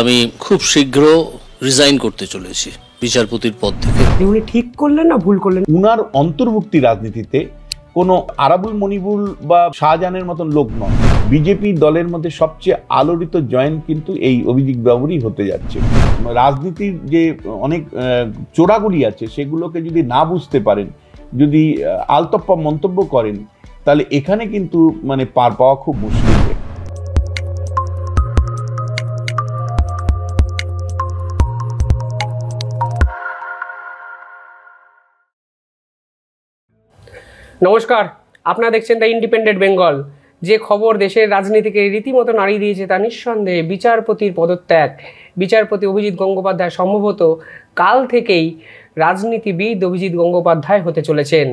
আমি খুব শীঘ্র রিজাইন করতে চলেছি বিচারপতির পদ থেকে উনি ঠিক করলেন না ভুল করলেন উনার অন্তর্ভুক্তি রাজনীতিতে কোনো আরাবুল মনিবুল বা শাহজাহানের মতন লোক নয় বিজেপি দলের মধ্যে সবচেয়ে আলোড়িত জয়েন্ট কিন্তু এই অভিজিৎ বাবুরই হতে যাচ্ছে রাজনীতির যে অনেক চোরাগুলি আছে সেগুলোকে যদি না বুঝতে পারেন যদি আলতপ্পা মন্তব্য করেন তাহলে এখানে কিন্তু মানে পার পাওয়া খুব মুশকিল নমস্কার আপনারা দেখছেন দ্য ইন্ডিপেন্ডেন্ট বেঙ্গল যে খবর দেশের রাজনীতিকে রীতিমতো নাড়িয়ে দিয়েছে তা নিঃসন্দেহে বিচারপতির পদত্যাগ বিচারপতি অভিজিৎ গঙ্গোপাধ্যায় সম্ভবত কাল থেকেই রাজনীতিবিদ অভিজিৎ গঙ্গোপাধ্যায় হতে চলেছেন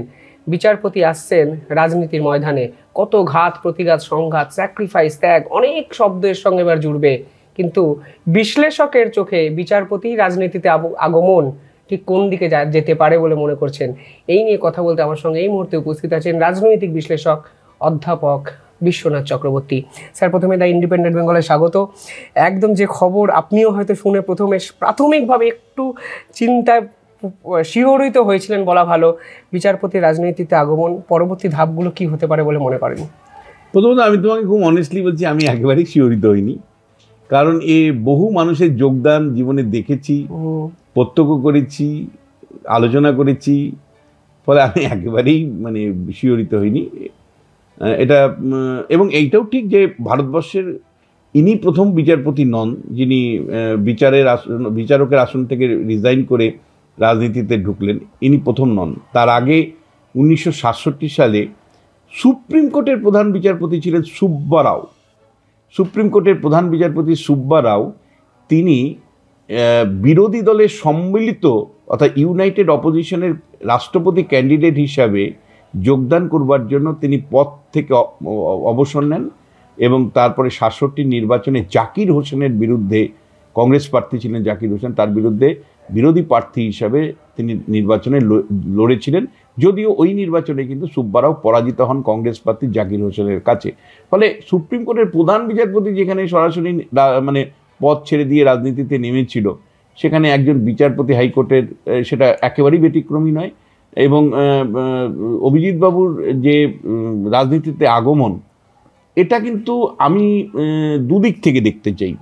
বিচারপতি আসছেন রাজনীতির ময়দানে কত ঘাত প্রতিঘাত সংঘাত স্যাক্রিফাইস ত্যাগ অনেক শব্দের সঙ্গে এবার জুড়বে কিন্তু বিশ্লেষকের চোখে বিচারপতি রাজনীতিতে আগমন ঠিক কোন দিকে যেতে পারে বলে মনে করছেন এই নিয়ে কথা বলতে আমার সঙ্গে এই মুহূর্তে উপস্থিত আছেন রাজনৈতিক বিশ্লেষক অধ্যাপক বিশ্বনাথ চক্রবর্তী স্যার প্রথমে দ্য ইন্ডিপেন্ডেন্ট বেঙ্গলে স্বাগত একদম যে খবর আপনিও হয়তো শুনে প্রথমে প্রাথমিকভাবে একটু চিন্তায় শিহরিত হয়েছিলেন বলা ভালো বিচারপতি রাজনীতিতে আগমন পরবর্তী ধাপগুলো কি হতে পারে বলে মনে করেন প্রথমত আমি তোমাকে খুব অনেস্টলি বলছি আমি একেবারেই শিহরিত হইনি কারণ এ বহু মানুষের যোগদান জীবনে দেখেছি প্রত্যক্ষ করেছি আলোচনা করেছি ফলে আমি একেবারেই মানে শিহরিত হইনি এটা এবং এইটাও ঠিক যে ভারতবর্ষের ইনি প্রথম বিচারপতি নন যিনি বিচারের আসন বিচারকের আসন থেকে রিজাইন করে রাজনীতিতে ঢুকলেন ইনি প্রথম নন তার আগে উনিশশো সালে সুপ্রিম কোর্টের প্রধান বিচারপতি ছিলেন সুব্বা রাও সুপ্রিম কোর্টের প্রধান বিচারপতি সুব্বা রাও তিনি বিরোধী দলের সম্মিলিত অর্থাৎ ইউনাইটেড অপোজিশনের রাষ্ট্রপতি ক্যান্ডিডেট হিসাবে যোগদান করবার জন্য তিনি পদ থেকে অবসর নেন এবং তারপরে সাতষট্টি নির্বাচনে জাকির হোসেনের বিরুদ্ধে কংগ্রেস প্রার্থী ছিলেন জাকির হোসেন তার বিরুদ্ধে বিরোধী প্রার্থী হিসাবে তিনি নির্বাচনে লড়েছিলেন যদিও ওই নির্বাচনে কিন্তু সুব্বারাও পরাজিত হন কংগ্রেস প্রার্থী জাকির হোসেনের কাছে ফলে সুপ্রিম কোর্টের প্রধান বিচারপতি যেখানে সরাসরি মানে পথ ছেড়ে দিয়ে রাজনীতিতে নেমেছিল সেখানে একজন বিচারপতি হাইকোর্টের সেটা একেবারেই ব্যতিক্রমী নয় এবং অভিজিৎবাবুর যে রাজনীতিতে আগমন এটা কিন্তু আমি দুদিক থেকে দেখতে চাই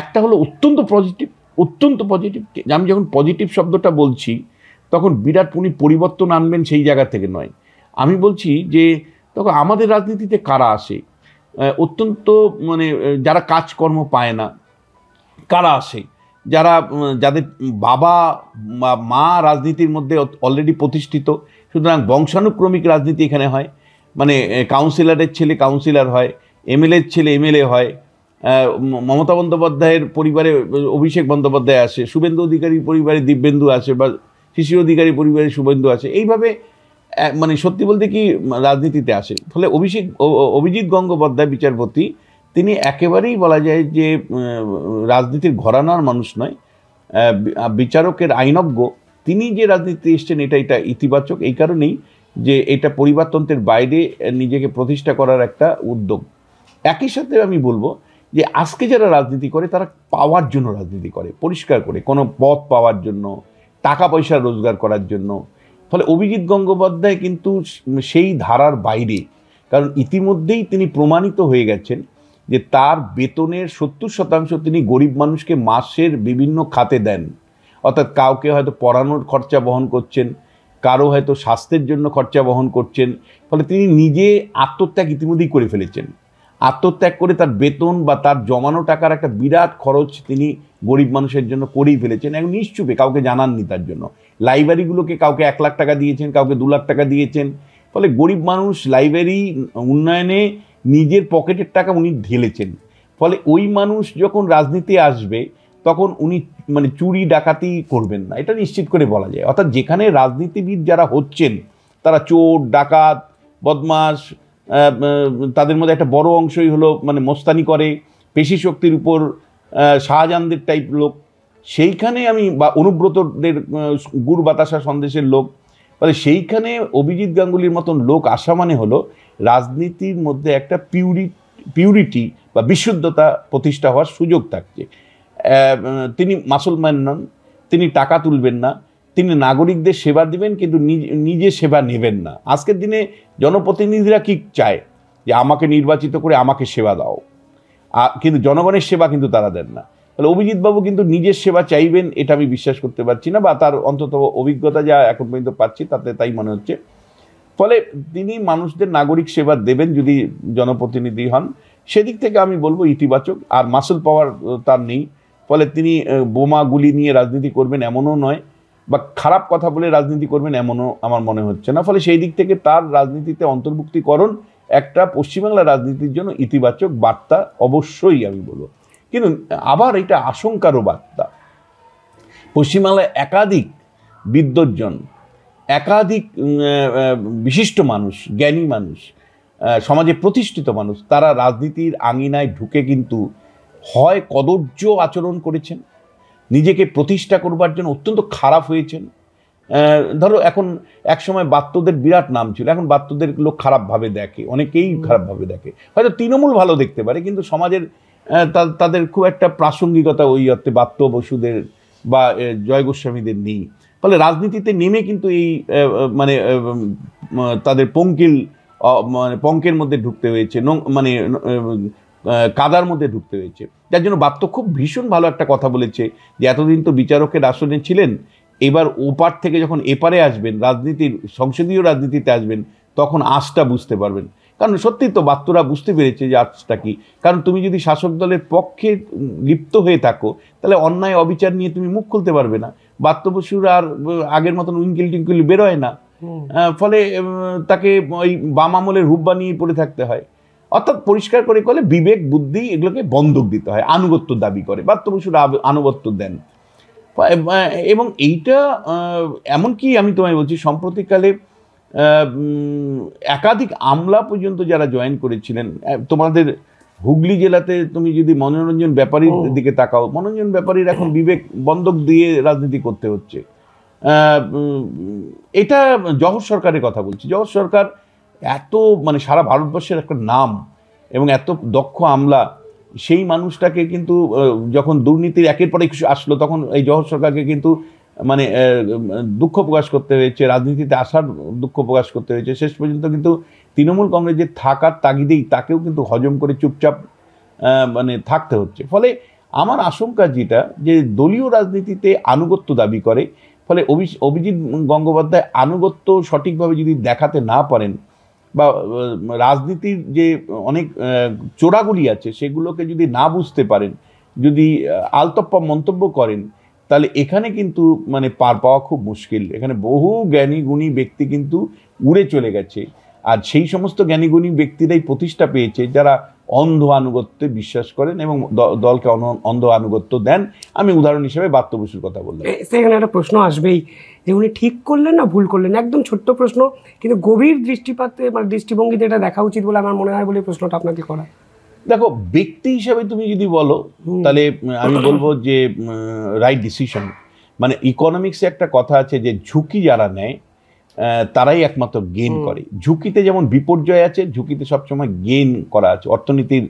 একটা হলো অত্যন্ত পজিটিভ অত্যন্ত পজিটিভ আমি যখন পজিটিভ শব্দটা বলছি তখন বিরাট উনি পরিবর্তন আনবেন সেই জায়গা থেকে নয় আমি বলছি যে তখন আমাদের রাজনীতিতে কারা আসে অত্যন্ত মানে যারা কাজকর্ম পায় না কারা আসে যারা যাদের বাবা মা রাজনীতির মধ্যে অলরেডি প্রতিষ্ঠিত সুতরাং বংশানুক্রমিক রাজনীতি এখানে হয় মানে কাউন্সিলরের ছেলে কাউন্সিলর হয় এমএলএর ছেলে এমএলএ হয় মমতা বন্দ্যোপাধ্যায়ের পরিবারে অভিষেক বন্দ্যোপাধ্যায় আসে শুভেন্দু অধিকারী পরিবারে দিব্যেন্দু আসে বা শিশির অধিকারী পরিবারে শুভেন্দু আসে এইভাবে মানে সত্যি বলতে কি রাজনীতিতে আসে ফলে অভিষেক অভিজিৎ গঙ্গোপাধ্যায় বিচারপতি তিনি একেবারেই বলা যায় যে রাজনীতির ঘরানার মানুষ নয় বিচারকের আইনজ্ঞ তিনি যে রাজনীতিতে এসছেন এটা এটা ইতিবাচক এই কারণেই যে এটা পরিবারতন্ত্রের বাইরে নিজেকে প্রতিষ্ঠা করার একটা উদ্যোগ একই সাথে আমি বলবো যে আজকে যারা রাজনীতি করে তারা পাওয়ার জন্য রাজনীতি করে পরিষ্কার করে কোনো পথ পাওয়ার জন্য টাকা পয়সা রোজগার করার জন্য ফলে অভিজিৎ গঙ্গোপাধ্যায় কিন্তু সেই ধারার বাইরে কারণ ইতিমধ্যেই তিনি প্রমাণিত হয়ে গেছেন যে তার বেতনের সত্তর শতাংশ তিনি গরিব মানুষকে মাসের বিভিন্ন খাতে দেন অর্থাৎ কাউকে হয়তো পড়ানোর খরচা বহন করছেন কারো হয়তো স্বাস্থ্যের জন্য খরচা বহন করছেন ফলে তিনি নিজে আত্মত্যাগ ইতিমধ্যেই করে ফেলেছেন আত্মত্যাগ করে তার বেতন বা তার জমানো টাকার একটা বিরাট খরচ তিনি গরিব মানুষের জন্য করেই ফেলেছেন এবং নিশ্চুপে কাউকে জানাননি তার জন্য লাইব্রেরিগুলোকে কাউকে এক লাখ টাকা দিয়েছেন কাউকে দু লাখ টাকা দিয়েছেন ফলে গরিব মানুষ লাইব্রেরি উন্নয়নে নিজের পকেটের টাকা উনি ঢেলেছেন ফলে ওই মানুষ যখন রাজনীতি আসবে তখন উনি মানে চুরি ডাকাতি করবেন না এটা নিশ্চিত করে বলা যায় অর্থাৎ যেখানে রাজনীতিবিদ যারা হচ্ছেন তারা চোর ডাকাত বদমাস তাদের মধ্যে একটা বড় অংশই হলো মানে মোস্তানি করে পেশি শক্তির উপর শাহজাহানদের টাইপ লোক সেইখানে আমি বা অনুব্রতদের গুড় বাতাসা সন্দেশের লোক মানে সেইখানে অভিজিৎ গাঙ্গুলির মতন লোক আসা মানে হলো রাজনীতির মধ্যে একটা পিউরি পিউরিটি বা বিশুদ্ধতা প্রতিষ্ঠা হওয়ার সুযোগ থাকছে তিনি মাসলমান নন তিনি টাকা তুলবেন না তিনি নাগরিকদের সেবা দিবেন কিন্তু নিজে সেবা নেবেন না আজকের দিনে জনপ্রতিনিধিরা কি চায় যে আমাকে নির্বাচিত করে আমাকে সেবা দাও কিন্তু জনগণের সেবা কিন্তু তারা দেন না তাহলে অভিজিৎবাবু কিন্তু নিজের সেবা চাইবেন এটা আমি বিশ্বাস করতে পারছি না বা তার অন্তত অভিজ্ঞতা যা এখন পর্যন্ত পাচ্ছি তাতে তাই মনে হচ্ছে ফলে তিনি মানুষদের নাগরিক সেবা দেবেন যদি জনপ্রতিনিধি হন সেদিক থেকে আমি বলবো ইতিবাচক আর মাসল পাওয়ার তার নেই ফলে তিনি বোমা গুলি নিয়ে রাজনীতি করবেন এমনও নয় বা খারাপ কথা বলে রাজনীতি করবেন এমনও আমার মনে হচ্ছে না ফলে সেই দিক থেকে তার রাজনীতিতে অন্তর্ভুক্তিকরণ একটা পশ্চিমবাংলা রাজনীতির জন্য ইতিবাচক বার্তা অবশ্যই আমি বলবো কিন্তু আবার এটা আশঙ্কারও বার্তা পশ্চিমবাংলায় একাধিক বিদ্যজন একাধিক বিশিষ্ট মানুষ জ্ঞানী মানুষ সমাজে প্রতিষ্ঠিত মানুষ তারা রাজনীতির আঙিনায় ঢুকে কিন্তু হয় কদর্য আচরণ করেছেন নিজেকে প্রতিষ্ঠা করবার জন্য অত্যন্ত খারাপ হয়েছেন ধরো এখন একসময় বাত্যদের বিরাট নাম ছিল এখন বাত্যদের লোক খারাপভাবে দেখে অনেকেই খারাপভাবে দেখে হয়তো তৃণমূল ভালো দেখতে পারে কিন্তু সমাজের তাদের খুব একটা প্রাসঙ্গিকতা ওই অর্থে বাত্য বসুদের বা জয় গোস্বামীদের নেই ফলে রাজনীতিতে নেমে কিন্তু এই মানে তাদের পঙ্কিল মানে পঙ্কের মধ্যে ঢুকতে হয়েছে মানে কাদার মধ্যে ঢুকতে হয়েছে যার জন্য বাপ্ত খুব ভীষণ ভালো একটা কথা বলেছে যে এতদিন তো বিচারকের আসনে ছিলেন এবার ওপার থেকে যখন এপারে আসবেন রাজনীতির সংসদীয় রাজনীতিতে আসবেন তখন আঁচটা বুঝতে পারবেন কারণ সত্যি তো বাত্তরা বুঝতে পেরেছে যে আজটা কী কারণ তুমি যদি শাসক দলের পক্ষে লিপ্ত হয়ে থাকো তাহলে অন্যায় অবিচার নিয়ে তুমি মুখ খুলতে পারবে না পশুর আর আগের মতন উইঙ্কিল টিঙ্কিল বেরোয় না ফলে তাকে ওই বাম আমলের রূপ বানিয়ে পড়ে থাকতে হয় অর্থাৎ পরিষ্কার করে কলে বিবেক বুদ্ধি এগুলোকে বন্ধক দিতে হয় আনুগত্য দাবি করে বাত্যপশুরা আনুগত্য দেন এবং এইটা এমন কি আমি তোমায় বলছি সম্প্রতিকালে একাধিক আমলা পর্যন্ত যারা জয়েন করেছিলেন তোমাদের হুগলি জেলাতে তুমি যদি মনোরঞ্জন ব্যাপারীর দিকে তাকাও মনোরঞ্জন ব্যাপারীর এখন বিবেক বন্ধক দিয়ে রাজনীতি করতে হচ্ছে এটা জহর সরকারের কথা বলছি জহর সরকার এত মানে সারা ভারতবর্ষের একটা নাম এবং এত দক্ষ আমলা সেই মানুষটাকে কিন্তু যখন দুর্নীতির একের পরে কিছু আসলো তখন এই জহর সরকারকে কিন্তু মানে দুঃখ প্রকাশ করতে হয়েছে রাজনীতিতে আসার দুঃখ প্রকাশ করতে হয়েছে শেষ পর্যন্ত কিন্তু তৃণমূল কংগ্রেসের থাকার তাগিদেই তাকেও কিন্তু হজম করে চুপচাপ মানে থাকতে হচ্ছে ফলে আমার আশঙ্কা যেটা যে দলীয় রাজনীতিতে আনুগত্য দাবি করে ফলে অভিজিৎ গঙ্গোপাধ্যায় আনুগত্য সঠিকভাবে যদি দেখাতে না পারেন বা রাজনীতির যে অনেক চোরাগুলি আছে সেগুলোকে যদি না বুঝতে পারেন যদি আলতপ্পা মন্তব্য করেন তাহলে এখানে কিন্তু মানে পার পাওয়া খুব মুশকিল এখানে বহু জ্ঞানী গুণী ব্যক্তি কিন্তু উড়ে চলে গেছে আর সেই সমস্ত জ্ঞানীগুণী ব্যক্তিরাই প্রতিষ্ঠা পেয়েছে যারা অন্ধ আনুগত্যে বিশ্বাস করেন এবং দলকে অন্ধ আনুগত্য দেন আমি উদাহরণ হিসেবে বাত্য বসুর কথা বললাম সেখানে একটা প্রশ্ন আসবেই যে উনি ঠিক করলেন না ভুল করলেন একদম ছোট্ট প্রশ্ন কিন্তু গভীর দৃষ্টিপাতে মানে দৃষ্টিভঙ্গিতে এটা দেখা উচিত বলে আমার মনে হয় বলে প্রশ্নটা আপনাকে করা দেখো ব্যক্তি হিসাবে তুমি যদি বলো তাহলে আমি বলবো যে রাইট ডিসিশন মানে ইকোনমিক্সে একটা কথা আছে যে ঝুঁকি যারা নেয় তারাই একমাত্র গেন করে ঝুঁকিতে যেমন বিপর্যয় আছে ঝুঁকিতে সবসময় গেন করা আছে অর্থনীতির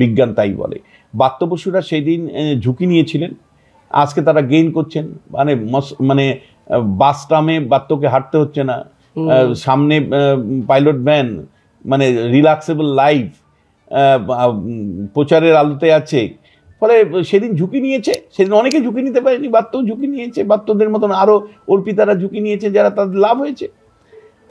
বিজ্ঞান তাই বলে বাত্যবসুরা সেই দিন ঝুঁকি নিয়েছিলেন আজকে তারা গেইন করছেন মানে মানে বাস ট্রামে বাত্যকে হাঁটতে হচ্ছে না সামনে পাইলট ভ্যান মানে রিল্যাক্সেবল লাইফ প্রচারের আলোতে আছে ফলে সেদিন ঝুঁকি নিয়েছে সেদিন অনেকে ঝুঁকি নিতে পারেনি বাত্যও ঝুঁকি নিয়েছে বাত্যদের মতন আরও অর্পিতারা ঝুঁকি নিয়েছে যারা তাদের লাভ হয়েছে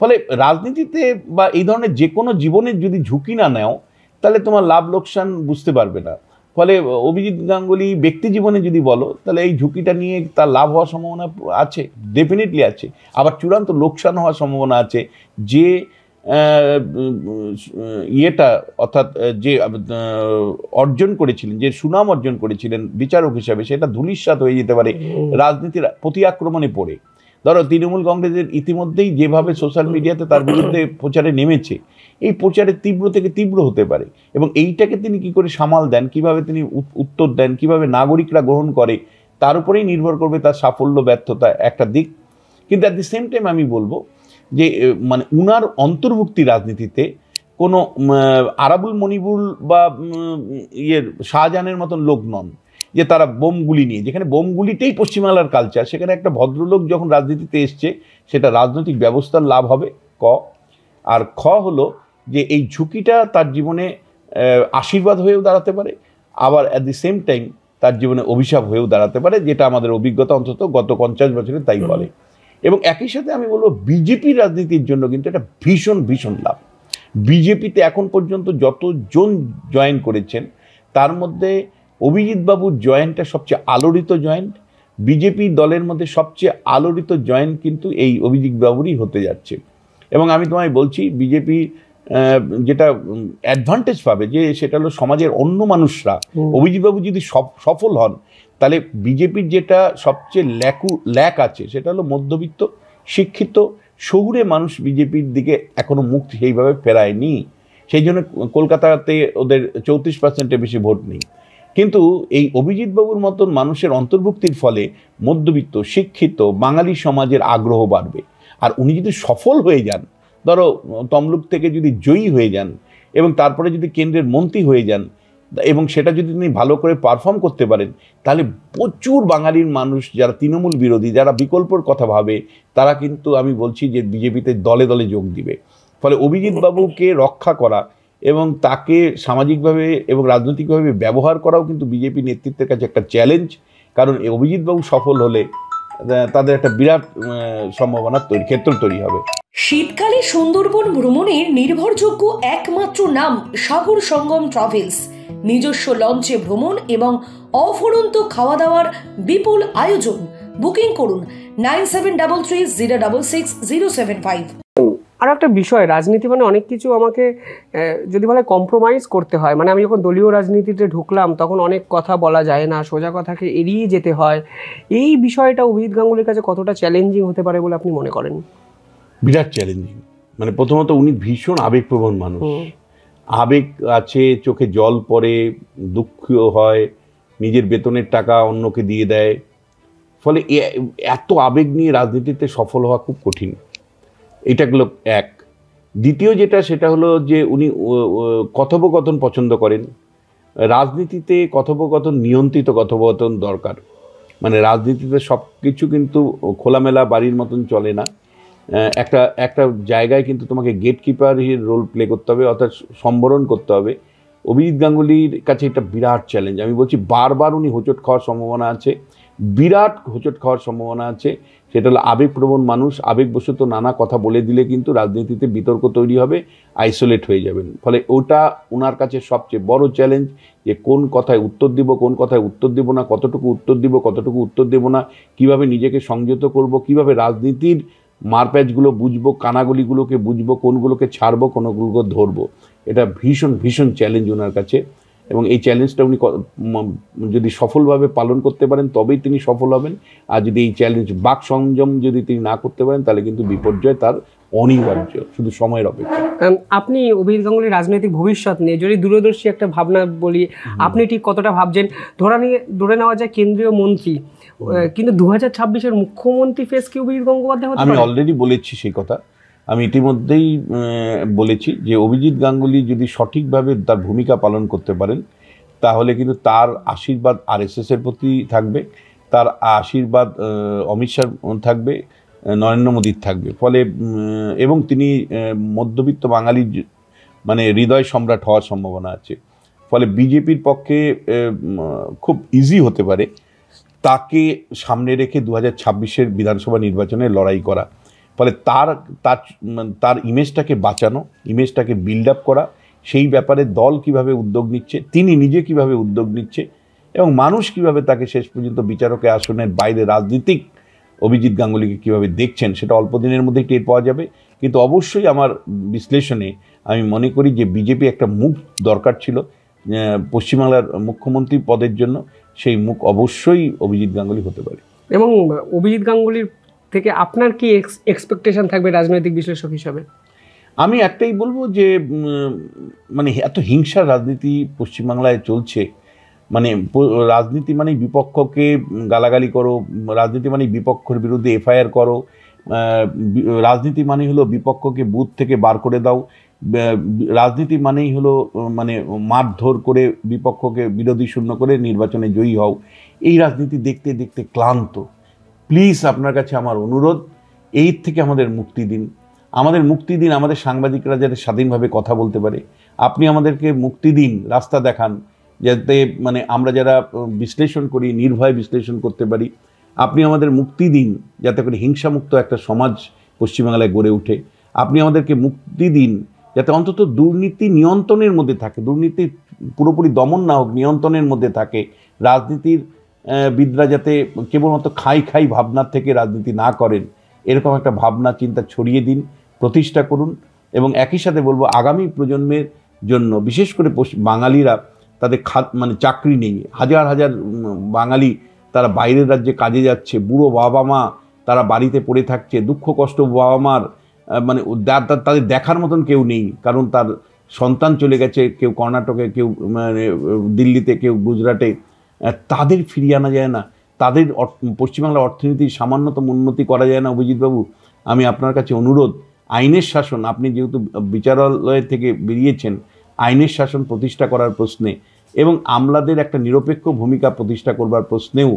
ফলে রাজনীতিতে বা এই ধরনের যে কোনো জীবনের যদি ঝুঁকি না নেও তাহলে তোমার লাভ লোকসান বুঝতে পারবে না ফলে অভিজিৎ গাঙ্গুলি ব্যক্তি জীবনে যদি বলো তাহলে এই ঝুঁকিটা নিয়ে তার লাভ হওয়ার সম্ভাবনা আছে ডেফিনেটলি আছে আবার চূড়ান্ত লোকসান হওয়ার সম্ভাবনা আছে যে ইয়েটা অর্থাৎ যে অর্জন করেছিলেন যে সুনাম অর্জন করেছিলেন বিচারক হিসাবে সেটা ধুলিস্বাত হয়ে যেতে পারে রাজনীতির প্রতি আক্রমণে পড়ে ধরো তৃণমূল কংগ্রেসের ইতিমধ্যেই যেভাবে সোশ্যাল মিডিয়াতে তার বিরুদ্ধে প্রচারে নেমেছে এই প্রচারের তীব্র থেকে তীব্র হতে পারে এবং এইটাকে তিনি কি করে সামাল দেন কিভাবে তিনি উত্তর দেন কিভাবে নাগরিকরা গ্রহণ করে তার উপরেই নির্ভর করবে তার সাফল্য ব্যর্থতা একটা দিক কিন্তু অ্যাট দি সেম টাইম আমি বলবো যে মানে উনার অন্তর্ভুক্তি রাজনীতিতে কোনো আরাবুল মনিবুল বা ইয়ের শাহজাহানের মতন লোক নন যে তারা বোমগুলি নিয়ে যেখানে বোমগুলিতেই পশ্চিমবাংলার কালচার সেখানে একটা ভদ্রলোক যখন রাজনীতিতে এসছে সেটা রাজনৈতিক ব্যবস্থার লাভ হবে ক আর খ হলো যে এই ঝুঁকিটা তার জীবনে আশীর্বাদ হয়েও দাঁড়াতে পারে আবার অ্যাট দি সেম টাইম তার জীবনে অভিশাপ হয়েও দাঁড়াতে পারে যেটা আমাদের অভিজ্ঞতা অন্তত গত পঞ্চাশ বছরে তাই বলে এবং একই সাথে আমি বলবো বিজেপি রাজনীতির জন্য কিন্তু এটা ভীষণ ভীষণ লাভ বিজেপিতে এখন পর্যন্ত যতজন জয়েন করেছেন তার মধ্যে অভিজিৎবাবুর জয়েন্টটা সবচেয়ে আলোড়িত জয়েন্ট বিজেপি দলের মধ্যে সবচেয়ে আলোড়িত জয়েন্ট কিন্তু এই অভিজিৎবাবুরই হতে যাচ্ছে এবং আমি তোমায় বলছি বিজেপি যেটা অ্যাডভান্টেজ পাবে যে সেটা হলো সমাজের অন্য মানুষরা অভিজিৎবাবু যদি সফল হন তাহলে বিজেপির যেটা সবচেয়ে ল্যাকু ল্যাক আছে সেটা হলো মধ্যবিত্ত শিক্ষিত শহুরে মানুষ বিজেপির দিকে এখনও মুখ সেইভাবে ফেরায়নি সেই জন্য কলকাতাতে ওদের চৌত্রিশ পার্সেন্টের বেশি ভোট নেই কিন্তু এই অভিজিৎবাবুর মতন মানুষের অন্তর্ভুক্তির ফলে মধ্যবিত্ত শিক্ষিত বাঙালি সমাজের আগ্রহ বাড়বে আর উনি যদি সফল হয়ে যান ধরো তমলুক থেকে যদি জয়ী হয়ে যান এবং তারপরে যদি কেন্দ্রের মন্ত্রী হয়ে যান এবং সেটা যদি তিনি ভালো করে পারফর্ম করতে পারেন তাহলে প্রচুর বাঙালির মানুষ যারা তৃণমূল বিরোধী যারা বিকল্পর কথা ভাবে তারা কিন্তু আমি বলছি যে বিজেপিতে দলে দলে যোগ দিবে ফলে অভিজিৎ বাবুকে রক্ষা করা এবং তাকে সামাজিকভাবে এবং রাজনৈতিকভাবে ব্যবহার করাও কিন্তু বিজেপি নেতৃত্বের কাছে একটা চ্যালেঞ্জ কারণ অভিজিৎবাবু সফল হলে তাদের একটা বিরাট সম্ভাবনা তৈরি ক্ষেত্র তৈরি হবে শীতকালে সুন্দরবন ভ্রমণের নির্ভরযোগ্য একমাত্র নাম সাগর সঙ্গম ট্রাভেলস নিজস্ব লঞ্চে ভ্রমণ এবং অফুরন্ত খাওয়া দাওয়ার বিপুল আয়োজন বুকিং করুন nine seven double three zero double six zero seven five আর একটা বিষয় রাজনীতি মানে অনেক কিছু আমাকে যদি বলে কম্প্রোমাইজ করতে হয় মানে আমি যখন দলীয় রাজনীতিতে ঢুকলাম তখন অনেক কথা বলা যায় না সোজা কথাকে এড়িয়ে যেতে হয় এই বিষয়টা অভিজিৎ গাঙ্গুলির কাছে কতটা চ্যালেঞ্জিং হতে পারে বলে আপনি মনে করেন বিরাট চ্যালেঞ্জিং মানে প্রথমত উনি ভীষণ আবেগপ্রবণ মানুষ আবেগ আছে চোখে জল পড়ে দুঃখ হয় নিজের বেতনের টাকা অন্যকে দিয়ে দেয় ফলে এত আবেগ নিয়ে রাজনীতিতে সফল হওয়া খুব কঠিন এটাগুলো এক দ্বিতীয় যেটা সেটা হলো যে উনি কথোপকথন পছন্দ করেন রাজনীতিতে কথোপকথন নিয়ন্ত্রিত কথোপকথন দরকার মানে রাজনীতিতে সব কিছু কিন্তু খোলামেলা বাড়ির মতন চলে না একটা একটা জায়গায় কিন্তু তোমাকে গেট কিপার রোল প্লে করতে হবে অর্থাৎ সম্বরণ করতে হবে অভিজিৎ গাঙ্গুলির কাছে এটা বিরাট চ্যালেঞ্জ আমি বলছি বারবার উনি হোঁচট খাওয়ার সম্ভাবনা আছে বিরাট হোঁচট খাওয়ার সম্ভাবনা আছে সেটা হলো আবেগপ্রবণ মানুষ আবেগবশত নানা কথা বলে দিলে কিন্তু রাজনীতিতে বিতর্ক তৈরি হবে আইসোলেট হয়ে যাবেন ফলে ওটা ওনার কাছে সবচেয়ে বড় চ্যালেঞ্জ যে কোন কথায় উত্তর দিব কোন কথায় উত্তর দেবো না কতটুকু উত্তর দিব কতটুকু উত্তর দেব না কিভাবে নিজেকে সংযত করব কিভাবে রাজনীতির মারপ্যাচগুলো বুঝবো কানাগুলিগুলোকে বুঝবো কোনগুলোকে ছাড়বো কোনগুলোকে ধরবো এটা ভীষণ ভীষণ চ্যালেঞ্জ ওনার কাছে এবং এই চ্যালেঞ্জটা উনি যদি সফলভাবে পালন করতে পারেন তবেই তিনি সফল হবেন আর যদি এই চ্যালেঞ্জ বাক সংযম যদি তিনি না করতে পারেন তাহলে কিন্তু বিপর্যয় তার অনিবার্য শুধু সময়ের অপেক্ষা আপনি অভিজিৎ গাঙ্গুলির রাজনৈতিক ভবিষ্যৎ নিয়ে যদি দূরদর্শী একটা ভাবনা বলি আপনি ঠিক কতটা ভাবছেন ধরা নিয়ে ধরে নেওয়া যায় কেন্দ্রীয় মন্ত্রী কিন্তু দু হাজার ছাব্বিশের মুখ্যমন্ত্রী ফেস কি অভিজিৎ গঙ্গোপাধ্যায় আমি অলরেডি বলেছি সেই কথা আমি ইতিমধ্যেই বলেছি যে অভিজিৎ গাঙ্গুলি যদি সঠিকভাবে তার ভূমিকা পালন করতে পারেন তাহলে কিন্তু তার আশীর্বাদ আরএসএসের প্রতি থাকবে তার আশীর্বাদ অমিত শাহ থাকবে নরেন্দ্র মোদীর থাকবে ফলে এবং তিনি মধ্যবিত্ত বাঙালির মানে হৃদয় সম্রাট হওয়ার সম্ভাবনা আছে ফলে বিজেপির পক্ষে খুব ইজি হতে পারে তাকে সামনে রেখে দু হাজার ছাব্বিশের বিধানসভা নির্বাচনে লড়াই করা ফলে তার তার মানে তার ইমেজটাকে বাঁচানো ইমেজটাকে বিল্ড আপ করা সেই ব্যাপারে দল কিভাবে উদ্যোগ নিচ্ছে তিনি নিজে কিভাবে উদ্যোগ নিচ্ছে এবং মানুষ কিভাবে তাকে শেষ পর্যন্ত বিচারকের আসনের বাইরে রাজনীতিক অভিজিৎ গাঙ্গুলিকে কীভাবে দেখছেন সেটা অল্প দিনের মধ্যে টের পাওয়া যাবে কিন্তু অবশ্যই আমার বিশ্লেষণে আমি মনে করি যে বিজেপি একটা মুখ দরকার ছিল পশ্চিমবাংলার মুখ্যমন্ত্রী পদের জন্য সেই মুখ অবশ্যই অভিজিৎ গাঙ্গুলি হতে পারে এবং অভিজিৎ গাঙ্গুলির থেকে আপনার কি এক্সপেকটেশন থাকবে রাজনৈতিক বিশ্লেষক হিসাবে আমি একটাই বলবো যে মানে এত হিংসার রাজনীতি পশ্চিমবাংলায় চলছে মানে রাজনীতি মানে বিপক্ষকে গালাগালি করো রাজনীতি মানে বিপক্ষের বিরুদ্ধে এফআইআর করো রাজনীতি মানেই হলো বিপক্ষকে বুথ থেকে বার করে দাও রাজনীতি মানেই হলো মানে মারধর করে বিপক্ষকে বিরোধী শূন্য করে নির্বাচনে জয়ী হও এই রাজনীতি দেখতে দেখতে ক্লান্ত প্লিজ আপনার কাছে আমার অনুরোধ এই থেকে আমাদের মুক্তি দিন আমাদের মুক্তি দিন আমাদের সাংবাদিকরা যাতে স্বাধীনভাবে কথা বলতে পারে আপনি আমাদেরকে মুক্তি দিন রাস্তা দেখান যাতে মানে আমরা যারা বিশ্লেষণ করি নির্ভয় বিশ্লেষণ করতে পারি আপনি আমাদের মুক্তি দিন যাতে করে হিংসামুক্ত একটা সমাজ পশ্চিমবাংলায় গড়ে ওঠে আপনি আমাদেরকে মুক্তি দিন যাতে অন্তত দুর্নীতি নিয়ন্ত্রণের মধ্যে থাকে দুর্নীতি পুরোপুরি দমন না হোক নিয়ন্ত্রণের মধ্যে থাকে রাজনীতির বিদরা যাতে কেবলমাত্র খাই খাই ভাবনার থেকে রাজনীতি না করেন এরকম একটা ভাবনা চিন্তা ছড়িয়ে দিন প্রতিষ্ঠা করুন এবং একই সাথে বলবো আগামী প্রজন্মের জন্য বিশেষ করে বাঙালিরা তাদের মানে চাকরি নেই হাজার হাজার বাঙালি তারা বাইরের রাজ্যে কাজে যাচ্ছে বুড়ো বাবা মা তারা বাড়িতে পড়ে থাকছে দুঃখ কষ্ট বাবা মার মানে তাদের দেখার মতন কেউ নেই কারণ তার সন্তান চলে গেছে কেউ কর্ণাটকে কেউ মানে দিল্লিতে কেউ গুজরাটে তাদের ফিরিয়ে আনা যায় না তাদের পশ্চিমবাংলার অর্থনীতির সামান্যতম উন্নতি করা যায় না অভিজিৎবাবু আমি আপনার কাছে অনুরোধ আইনের শাসন আপনি যেহেতু বিচারালয় থেকে বেরিয়েছেন আইনের শাসন প্রতিষ্ঠা করার প্রশ্নে এবং আমলাদের একটা নিরপেক্ষ ভূমিকা প্রতিষ্ঠা করবার প্রশ্নেও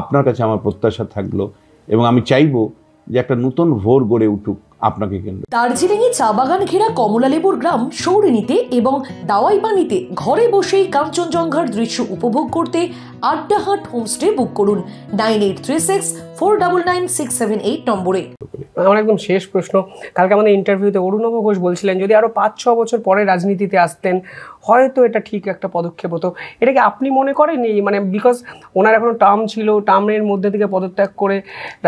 আপনার কাছে আমার প্রত্যাশা থাকলো এবং আমি চাইবো যে একটা নতুন ভোর গড়ে উঠুক আপনাকে কেন্দ্র দার্জিলিংয়ে চা বাগান ঘেরা কমলালেবুর গ্রাম সৌরিনীতে এবং দাওয়াই পানিতে ঘরে বসেই কাঞ্চনজঙ্ঘার দৃশ্য উপভোগ করতে আড্ডাহাট হোমস্টে বুক করুন nine eight three six four double nine six seven eight নম্বরে মানে আমার একদম শেষ প্রশ্ন কালকে আমাদের ইন্টারভিউতে অরুণব ঘোষ বলছিলেন যদি আরও পাঁচ ছ বছর পরে রাজনীতিতে আসতেন হয়তো এটা ঠিক একটা পদক্ষেপ হতো এটা কি আপনি মনে করেন মানে বিকজ ওনার এখনো টার্ম ছিল টার্মের মধ্যে থেকে পদত্যাগ করে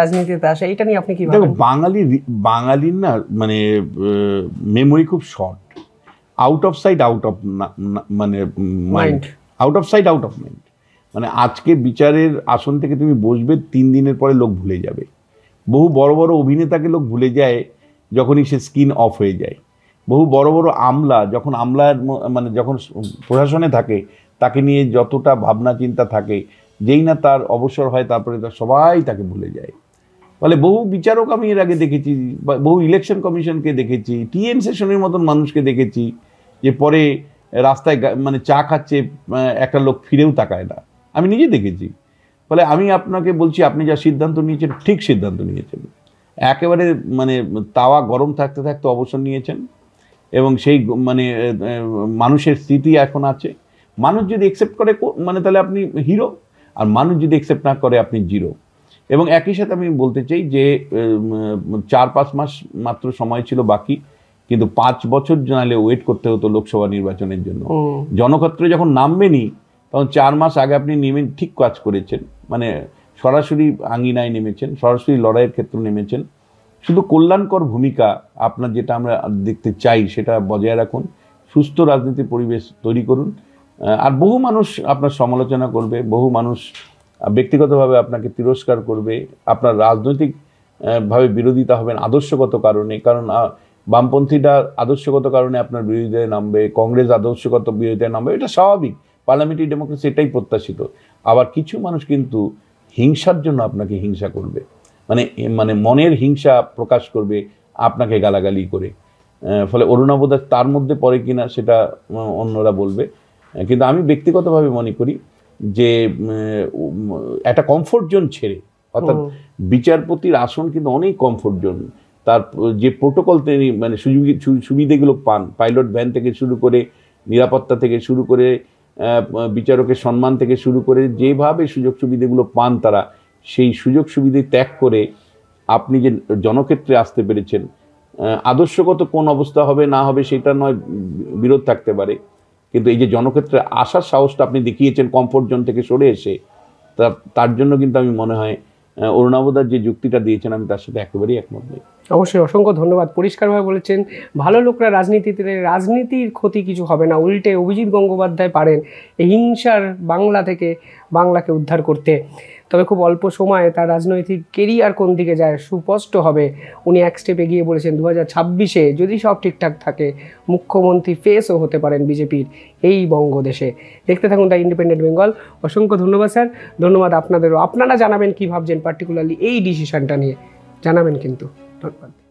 রাজনীতিতে আসে এটা নিয়ে আপনি কি দেখো বাঙালি বাঙালির না মানে মেমোরি খুব short out of sight out of মানে mind out of sight out of mind মানে আজকে বিচারের আসন থেকে তুমি বসবে তিন দিনের পরে লোক ভুলে যাবে বহু বড় বড় অভিনেতাকে লোক ভুলে যায় যখনই সে স্কিন অফ হয়ে যায় বহু বড় বড় আমলা যখন আমলার মানে যখন প্রশাসনে থাকে তাকে নিয়ে যতটা ভাবনা চিন্তা থাকে যেই না তার অবসর হয় তারপরে তার সবাই তাকে ভুলে যায় ফলে বহু বিচারক আমি এর আগে দেখেছি বহু ইলেকশন কমিশনকে দেখেছি টিএন সেশনের মতন মানুষকে দেখেছি যে পরে রাস্তায় মানে চা খাচ্ছে একটা লোক ফিরেও তাকায় না আমি নিজে দেখেছি ফলে আমি আপনাকে বলছি আপনি যা সিদ্ধান্ত নিয়েছেন ঠিক সিদ্ধান্ত নিয়েছেন একেবারে মানে তাওয়া গরম থাকতে থাকতে অবসর নিয়েছেন এবং সেই মানে মানুষের স্থিতি এখন আছে মানুষ যদি একসেপ্ট করে মানে তাহলে আপনি হিরো আর মানুষ যদি একসেপ্ট না করে আপনি জিরো এবং একই সাথে আমি বলতে চাই যে চার পাঁচ মাস মাত্র সময় ছিল বাকি কিন্তু পাঁচ বছর জানালে ওয়েট করতে হতো লোকসভা নির্বাচনের জন্য জনক্ষেত্রে যখন নামবেনি তখন চার মাস আগে আপনি নেমে ঠিক কাজ করেছেন মানে সরাসরি আঙ্গিনায় নেমেছেন সরাসরি লড়াইয়ের ক্ষেত্রে নেমেছেন শুধু কল্যাণকর ভূমিকা আপনার যেটা আমরা দেখতে চাই সেটা বজায় রাখুন সুস্থ রাজনীতি পরিবেশ তৈরি করুন আর বহু মানুষ আপনার সমালোচনা করবে বহু মানুষ ব্যক্তিগতভাবে আপনাকে তিরস্কার করবে আপনার রাজনৈতিক ভাবে বিরোধিতা হবেন আদর্শগত কারণে কারণ বামপন্থীরা আদর্শগত কারণে আপনার বিরোধিতায় নামবে কংগ্রেস আদর্শগত বিরোধিতায় নামবে এটা স্বাভাবিক পার্লামেন্টারি ডেমোক্রেসি এটাই প্রত্যাশিত আবার কিছু মানুষ কিন্তু হিংসার জন্য আপনাকে হিংসা করবে মানে মানে মনের হিংসা প্রকাশ করবে আপনাকে গালাগালি করে ফলে অরুণাবোধা তার মধ্যে পড়ে কিনা সেটা অন্যরা বলবে কিন্তু আমি ব্যক্তিগতভাবে মনে করি যে একটা কমফোর্ট জোন ছেড়ে অর্থাৎ বিচারপতির আসন কিন্তু অনেক কমফোর্ট জোন তার যে প্রোটোকল তিনি মানে সুযোগ সুবিধেগুলো পান পাইলট ভ্যান থেকে শুরু করে নিরাপত্তা থেকে শুরু করে বিচারকের সম্মান থেকে শুরু করে যেভাবে সুযোগ সুবিধেগুলো পান তারা সেই সুযোগ সুবিধে ত্যাগ করে আপনি যে জনক্ষেত্রে আসতে পেরেছেন আদর্শগত কোন অবস্থা হবে না হবে সেটা নয় বিরোধ থাকতে পারে কিন্তু এই যে জনক্ষেত্রে আসার সাহসটা আপনি দেখিয়েছেন কমফোর্ট জোন থেকে সরে এসে তার জন্য কিন্তু আমি মনে হয় অরুণাবদার যে যুক্তিটা দিয়েছেন আমি তার সাথে একেবারেই একমত নেই অবশ্যই অসংখ্য ধন্যবাদ পরিষ্কারভাবে বলেছেন ভালো লোকরা রাজনীতিতে রাজনীতির ক্ষতি কিছু হবে না উল্টে অভিজিৎ গঙ্গোপাধ্যায় পারেন এই হিংসার বাংলা থেকে বাংলাকে উদ্ধার করতে তবে খুব অল্প সময়ে তার রাজনৈতিক কেরিয়ার কোন দিকে যায় সুস্পষ্ট হবে উনি এক স্টেপ এগিয়ে বলেছেন দু হাজার ছাব্বিশে যদি সব ঠিকঠাক থাকে মুখ্যমন্ত্রী ফেসও হতে পারেন বিজেপির এই বঙ্গদেশে দেখতে থাকুন দ্য ইন্ডিপেন্ডেন্ট বেঙ্গল অসংখ্য ধন্যবাদ স্যার ধন্যবাদ আপনাদেরও আপনারা জানাবেন কী ভাবছেন পার্টিকুলারলি এই ডিসিশনটা নিয়ে জানাবেন কিন্তু ধন্যবাদ